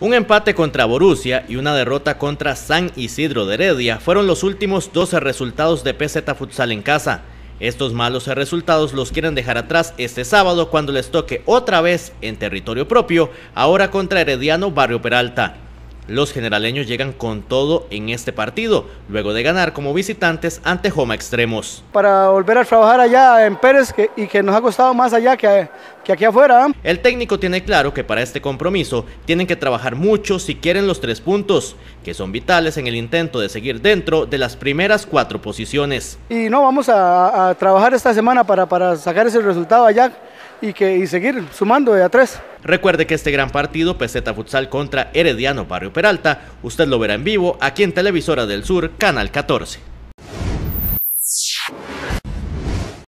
Un empate contra Borussia y una derrota contra San Isidro de Heredia fueron los últimos 12 resultados de PZ Futsal en casa. Estos malos resultados los quieren dejar atrás este sábado cuando les toque otra vez en territorio propio, ahora contra Herediano Barrio Peralta. Los generaleños llegan con todo en este partido, luego de ganar como visitantes ante Joma Extremos. Para volver a trabajar allá en Pérez que, y que nos ha costado más allá que, que aquí afuera. ¿eh? El técnico tiene claro que para este compromiso tienen que trabajar mucho si quieren los tres puntos, que son vitales en el intento de seguir dentro de las primeras cuatro posiciones. Y no, vamos a, trabajar esta semana para, para sacar ese resultado allá y, que, seguir sumando de a tres. Recuerde que este gran partido, Peseta Futsal contra Herediano Barrio Peralta, usted lo verá en vivo aquí en Televisora del Sur, Canal 14.